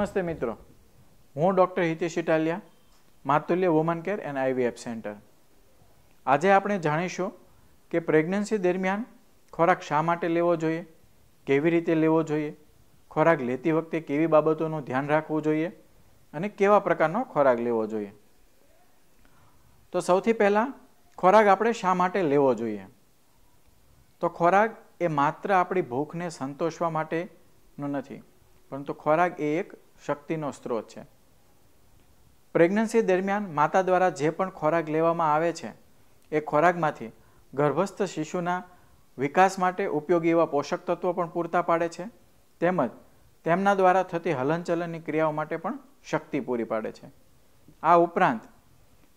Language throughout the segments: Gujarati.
નમસ્તે મિત્રો હું doctor Hitesh Italiya Matulya woman care and IVF centre આજે આપણે જાણીશું કે પ્રેગ્નન્સી દરમિયાન ખોરાક શા માટે લેવો જોઈએ કેવી રીતે લેવો જોઈએ ખોરાક લેતી વખતે કેવી બાબતોનું ધ્યાન રાખવું જોઈએ અને કેવા પ્રકારનો ખોરાક લેવો જોઈએ તો સૌથી પહેલાં ખોરાક આપણે શા માટે લેવો જોઈએ તો ખોરાક એ માત્ર આપણી ભૂખને સંતોષવા માટેનો નથી પરંતુ ખોરાક એ એક શક્તિનો સ્ત્રોત છે પ્રેગ્નન્સી દરમિયાન માતા દ્વારા જે પણ ખોરાક લેવામાં આવે છે એ ખોરાકમાંથી ગર્ભસ્થ શિશુના વિકાસ માટે ઉપયોગી એવા પોષક તત્વો પણ પૂરતા પાડે છે તેમજ તેમના દ્વારા થતી હલનચલનની ક્રિયાઓ માટે પણ શક્તિ પૂરી પાડે છે આ ઉપરાંત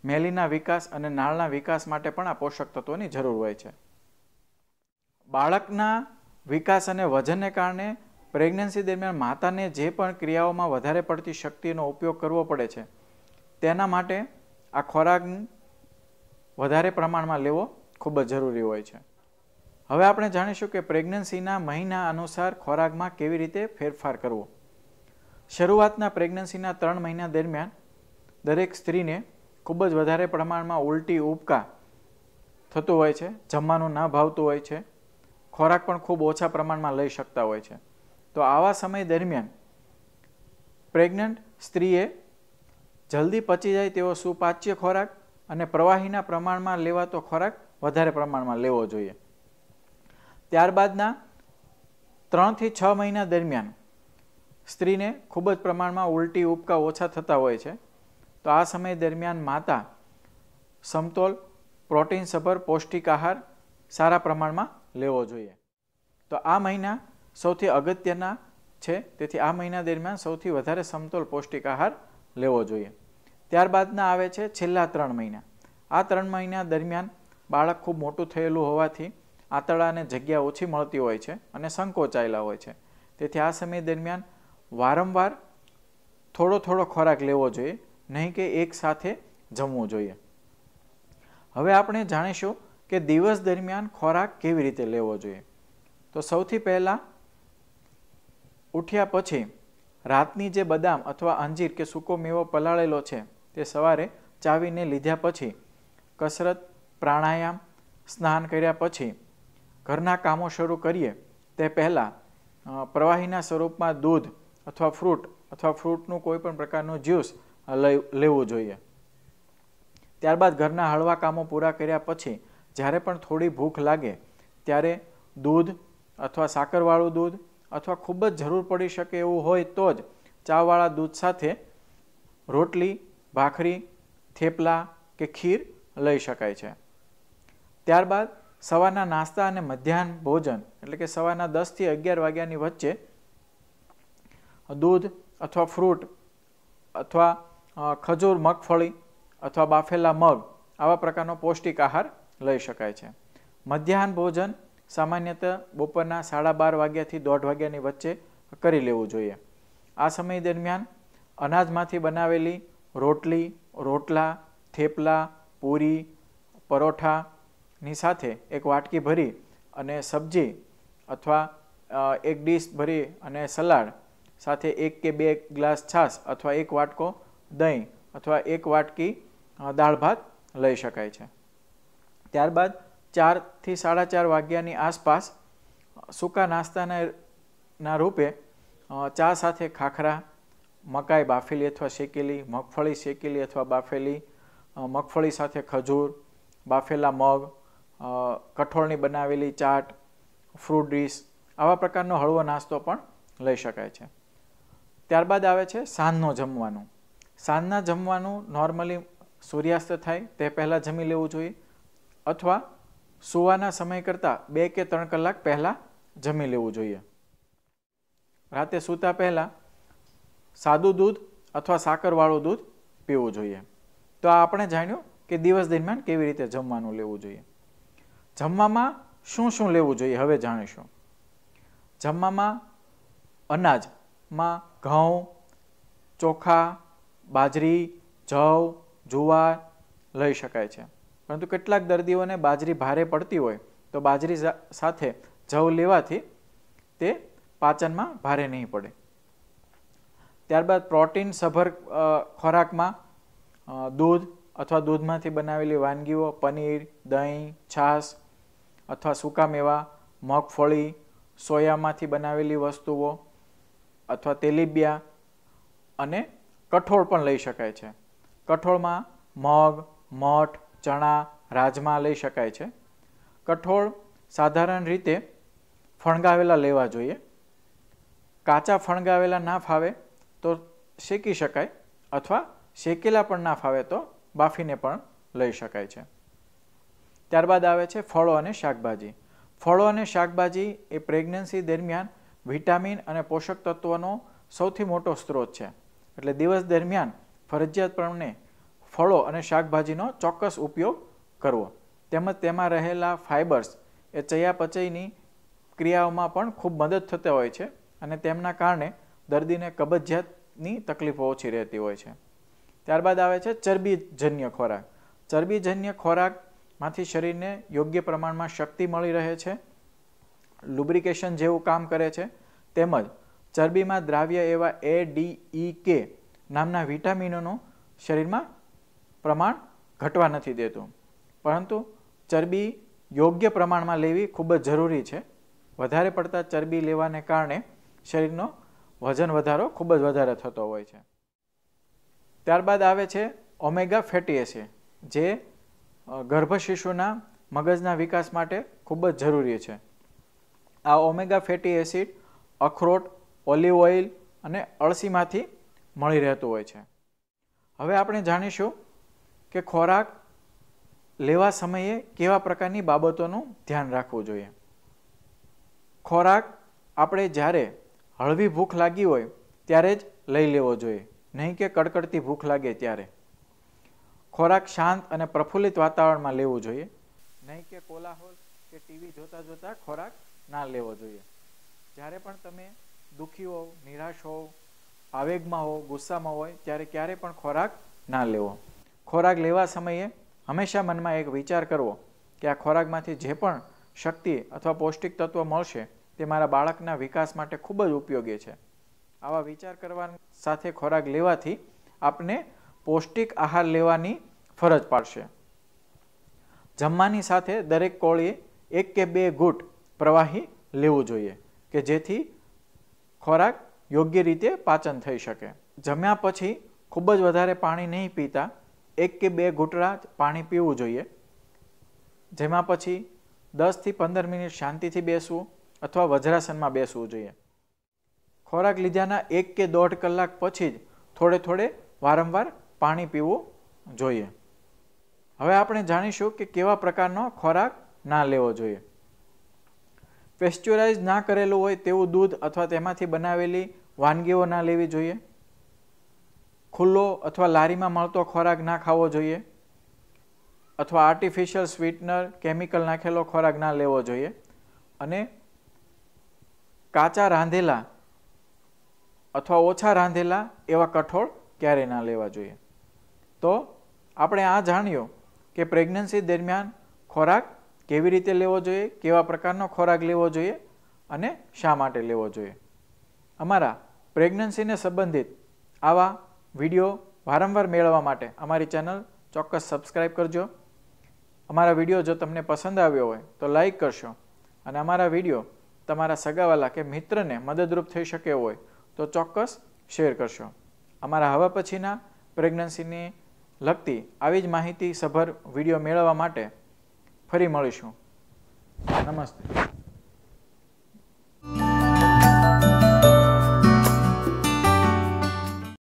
મેલીના વિકાસ અને નાળના વિકાસ માટે પણ આ પોષક તત્વોની જરૂર હોય છે બાળકના વિકાસ અને વજનને કારણે પ્રેગ્નન્સી દરમિયાન માતાને જે પણ ક્રિયાઓમાં વધારે પડતી શક્તિનો ઉપયોગ કરવો પડે છે તેના માટે આ ખોરાક વધારે પ્રમાણમાં લેવો ખૂબ જ જરૂરી હોય છે હવે આપણે જાણીશું કે પ્રેગ્નન્સીના મહિના અનુસાર ખોરાકમાં કેવી રીતે ફેરફાર કરવો શરૂઆતના પ્રેગ્નન્સીના ત્રણ મહિના દરમિયાન દરેક સ્ત્રીને ખૂબ જ વધારે પ્રમાણમાં ઉલટી ઉબકા થતું હોય છે જમવાનું ના ભાવતું હોય છે ખોરાક પણ ખૂબ ઓછા પ્રમાણમાં લઈ શકતા હોય છે તો આવા સમય દરમિયાન પ્રેગ્નન્ટ સ્ત્રીએ જલ્દી પચી જાય તેવો સુપાચ્ય ખોરાક અને પ્રવાહીના પ્રમાણમાં લેવાતો ખોરાક વધારે પ્રમાણમાં લેવો જોઈએ ત્યારબાદના ત્રણથી છ મહિના દરમિયાન સ્ત્રીને ખૂબ જ પ્રમાણમાં ઉલટી ઉબકા ઓછા થતા હોય છે તો આ સમય દરમિયાન માતા સમતોલ પ્રોટીન સભર પૌષ્ટિક આહાર સારા પ્રમાણમાં લેવો જોઈએ તો આ મહિના સૌથી અગત્યના છે તેથી આ મહિના દરમિયાન સૌથી વધારે સમતોલ પૌષ્ટિક આહાર લેવો જોઈએ ત્યારબાદના આવે છે છેલ્લા ત્રણ મહિના આ ત્રણ મહિના દરમિયાન બાળક ખૂબ મોટું થયેલું હોવાથી આંતળાને જગ્યા ઓછી મળતી હોય છે અને સંકોચાયેલા હોય છે તેથી આ સમય દરમિયાન વારંવાર થોડો થોડો ખોરાક લેવો જોઈએ નહીં કે એક સાથે જમવું જોઈએ હવે આપણે જાણીશું કે દિવસ દરમિયાન ખોરાક કેવી રીતે લેવો જોઈએ તો સૌથી પહેલાં ઉઠ્યા પછી રાતની જે બદામ અથવા અંજીર કે સૂકો મેવો પલાળેલો છે તે સવારે ચાવીને લીધ્યા પછી કસરત પ્રાણાયામ સ્નાન કર્યા પછી ઘરના કામો શરૂ કરીએ તે પહેલાં પ્રવાહીના સ્વરૂપમાં દૂધ અથવા ફ્રૂટ અથવા ફ્રૂટનું કોઈ પણ પ્રકારનું જ્યુસ લેવું જોઈએ ત્યારબાદ ઘરના હળવા કામો પૂરા કર્યા પછી જ્યારે પણ થોડી ભૂખ લાગે ત્યારે દૂધ અથવા સાકરવાળું દૂધ અથવા ખૂબ જ જરૂર પડી શકે એવું હોય તો જ ચાવાળા દૂધ સાથે રોટલી ભાખરી થેપલા કે ખીર લઈ શકાય છે ત્યારબાદ સવારના નાસ્તા અને મધ્યાહન ભોજન એટલે કે સવારના દસથી અગિયાર વાગ્યાની વચ્ચે દૂધ અથવા ફ્રૂટ અથવા ખજૂર મગફળી અથવા બાફેલા મગ આવા પ્રકારનો પૌષ્ટિક આહાર લઈ શકાય છે મધ્યાહન ભોજન સામાન્યત બપોરના સાડા બાર વાગ્યાથી દોઢ વાગ્યાની વચ્ચે કરી લેવું જોઈએ આ સમય દરમિયાન અનાજમાંથી બનાવેલી રોટલી રોટલા થેપલા પૂરી પરોઠાની સાથે એક વાટકી ભરી અને સબ્જી અથવા એક ડીશ ભરી અને સલાડ સાથે એક કે બે ગ્લાસ છાશ અથવા એક વાટકો દહીં અથવા એક વાટકી દાળ ભાત લઈ શકાય છે ત્યારબાદ ચારથી સાડા ચાર વાગ્યાની આસપાસ સૂકા નાસ્તાના રૂપે ચા સાથે ખાખરા મકાઈ બાફેલી અથવા શેકેલી મગફળી શેકેલી અથવા બાફેલી મગફળી સાથે ખજૂર બાફેલા મગ કઠોળની બનાવેલી ચાટ ફ્રૂટ ડીશ આવા પ્રકારનો હળવો નાસ્તો પણ લઈ શકાય છે ત્યારબાદ આવે છે સાંજનો જમવાનું સાંજના જમવાનું નોર્મલી સૂર્યાસ્ત થાય તે પહેલાં જમી લેવું જોઈએ અથવા સૂવાના સમય કરતાં બે કે ત્રણ કલાક પહેલાં જમી લેવું જોઈએ રાતે સૂતા પહેલાં સાદું દૂધ અથવા સાકરવાળું દૂધ પીવું જોઈએ તો આ આપણે જાણ્યું કે દિવસ દરમિયાન કેવી રીતે જમવાનું લેવું જોઈએ જમવામાં શું શું લેવું જોઈએ હવે જાણીશું જમવામાં અનાજમાં ઘઉં ચોખા બાજરી જવ જુવાર લઈ શકાય છે પરંતુ કેટલાક દર્દીઓને બાજરી ભારે પડતી હોય તો બાજરી સાથે જવ લેવાથી તે પાચનમાં ભારે નહીં પડે ત્યારબાદ પ્રોટીન સભર ખોરાકમાં દૂધ અથવા દૂધમાંથી બનાવેલી વાનગીઓ પનીર દહીં છાશ અથવા સૂકા મેવા મગફળી સોયામાંથી બનાવેલી વસ્તુઓ અથવા તેલીબિયા અને કઠોળ પણ લઈ શકાય છે કઠોળમાં મગ મઠ ચણા રાજમા લઈ શકાય છે કઠોળ સાધારણ રીતે ફણગાવેલા લેવા જોઈએ કાચા ફણગાવેલા ના ફાવે તો શેકી શકાય અથવા શેકેલા પણ ના ફાવે તો બાફીને પણ લઈ શકાય છે ત્યારબાદ આવે છે ફળો અને શાકભાજી ફળો અને શાકભાજી એ પ્રેગ્નન્સી દરમિયાન વિટામિન અને પોષક તત્વોનો સૌથી મોટો સ્ત્રોત છે એટલે દિવસ દરમિયાન ફરજિયાતપણે ફળો અને શાકભાજીનો ચોક્કસ ઉપયોગ કરવો તેમજ તેમાં રહેલા ફાઇબર્સ એ ચયાપચયની ક્રિયાઓમાં પણ ખૂબ મદદ થતા હોય છે અને તેમના કારણે દર્દીને કબજિયાતની તકલીફો ઓછી રહેતી હોય છે ત્યારબાદ આવે છે ચરબીજન્ય ખોરાક ચરબીજન્ય ખોરાકમાંથી શરીરને યોગ્ય પ્રમાણમાં શક્તિ મળી રહે છે લુબ્રિકેશન જેવું કામ કરે છે તેમજ ચરબીમાં દ્રાવ્ય એવા એ ડી ઈ કે નામના વિટામિનોનો શરીરમાં પ્રમાણ ઘટવા નથી દેતું પરંતુ ચરબી યોગ્ય પ્રમાણમાં લેવી ખૂબ જ જરૂરી છે વધારે પડતા ચરબી લેવાને કારણે શરીરનો વજન વધારો ખૂબ જ વધારે થતો હોય છે ત્યારબાદ આવે છે ઓમેગા ફેટી એસિડ જે ગર્ભ શિશુના મગજના વિકાસ માટે ખૂબ જ જરૂરી છે આ ઓમેગા ફેટી એસિડ અખરોટ ઓલિવ ઓઇલ અને અળસીમાંથી મળી રહેતું હોય છે હવે આપણે જાણીશું કે ખોરાક લેવા સમયે કેવા પ્રકારની બાબતોનું ધ્યાન રાખવું જોઈએ ખોરાક આપણે જ્યારે હળવી ભૂખ લાગી હોય ત્યારે જ લઈ લેવો જોઈએ નહીં કે કડકડતી ભૂખ લાગે ત્યારે ખોરાક શાંત અને પ્રફુલ્લિત વાતાવરણમાં લેવું જોઈએ નહીં કે કોલાહોલ કે ટીવી જોતા જોતા ખોરાક ના લેવો જોઈએ જ્યારે પણ તમે દુઃખી હોવ નિરાશ હોવ આવેગમાં હોવ ગુસ્સામાં હોય ત્યારે ક્યારેય પણ ખોરાક ના લેવો ખોરાક લેવા સમયે હંમેશા મનમાં એક વિચાર કરવો કે આ ખોરાકમાંથી જે પણ શક્તિ અથવા પૌષ્ટિક તત્વ મળશે તે મારા બાળકના વિકાસ માટે ખૂબ જ ઉપયોગી છે આવા વિચાર કરવા સાથે ખોરાક લેવાથી આપને પૌષ્ટિક આહાર લેવાની ફરજ પાડશે જમવાની સાથે દરેક કોળીએ એક કે બે ઘૂંટ પ્રવાહી લેવું જોઈએ કે જેથી ખોરાક યોગ્ય રીતે પાચન થઈ શકે જમ્યા પછી ખૂબ જ વધારે પાણી નહીં પીતા એક કે બે ઘૂંટડા પાણી પીવું જોઈએ જેમાં પછી દસથી પંદર મિનિટ શાંતિથી બેસવું અથવા વજ્રાસનમાં બેસવું જોઈએ ખોરાક લીધાના એક કે દોઢ કલાક પછી જ થોડે થોડે વારંવાર પાણી પીવું જોઈએ હવે આપણે જાણીશું કે કેવા પ્રકારનો ખોરાક ના લેવો જોઈએ પેસ્ચ્યુરાઇઝ ના કરેલું હોય તેવું દૂધ અથવા તેમાંથી બનાવેલી વાનગીઓ ના લેવી જોઈએ ખુલ્લો અથવા લારીમાં મળતો ખોરાક ના ખાવો જોઈએ અથવા આર્ટિફિશિયલ સ્વીટનર કેમિકલ નાખેલો ખોરાક ના લેવો જોઈએ અને કાચા રાંધેલા અથવા ઓછા રાંધેલા એવા કઠોળ ક્યારેય ના લેવા જોઈએ તો આપણે આ જાણ્યો કે પ્રેગ્નન્સી દરમિયાન ખોરાક કેવી રીતે લેવો જોઈએ કેવા પ્રકારનો ખોરાક લેવો જોઈએ અને શા માટે લેવો જોઈએ અમારા પ્રેગ્નન્સીને સંબંધિત આવા વિડીયો વારંવાર મેળવવા માટે અમારી ચેનલ ચોક્કસ સબસ્ક્રાઈબ કરજો અમારા વિડીયો જો તમને પસંદ આવ્યો હોય તો લાઈક કરશો અને અમારા વિડીયો તમારા સગાવાલા કે મિત્રને મદદરૂપ થઈ શકે હોય તો ચોક્કસ શેર કરશો અમારા હવા પછીના પ્રેગ્નન્સીની લગતી આવી જ માહિતી સભર વિડીયો મેળવવા માટે ફરી મળીશું નમસ્તે